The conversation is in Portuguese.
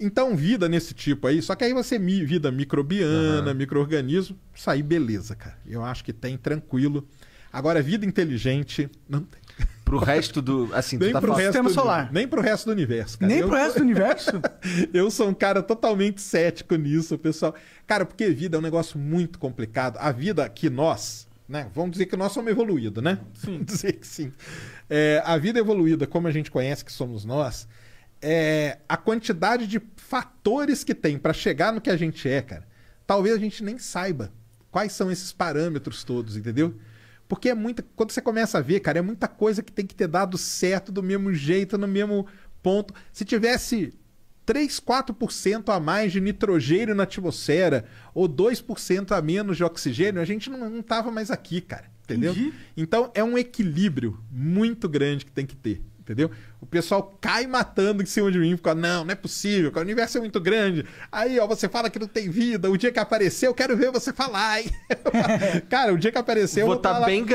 Então, vida nesse tipo aí, só que aí você vida microbiana, uhum. microorganismo, isso aí beleza, cara. Eu acho que tem tranquilo. Agora, vida inteligente, não tem. Pro resto do. Assim, nem tá pro falando... sistema do, solar. Nem pro resto do universo, cara. Nem eu, pro resto do universo? eu sou um cara totalmente cético nisso, pessoal. Cara, porque vida é um negócio muito complicado. A vida que nós, né? Vamos dizer que nós somos evoluídos, né? Sim. Vamos dizer que sim. É, a vida evoluída, como a gente conhece que somos nós, é, a quantidade de fatores que tem para chegar no que a gente é, cara, talvez a gente nem saiba quais são esses parâmetros todos, entendeu? Porque é muita. Quando você começa a ver, cara, é muita coisa que tem que ter dado certo do mesmo jeito, no mesmo ponto. Se tivesse 3, 4% a mais de nitrogênio na atmosfera ou 2% a menos de oxigênio, a gente não, não tava mais aqui, cara. Entendeu? Então é um equilíbrio muito grande que tem que ter entendeu? O pessoal cai matando em cima de mim, fica, não, não é possível, o universo é muito grande. Aí, ó, você fala que não tem vida, o dia que aparecer, eu quero ver você falar, hein? cara, o dia que aparecer, eu vou estar tá bem grande.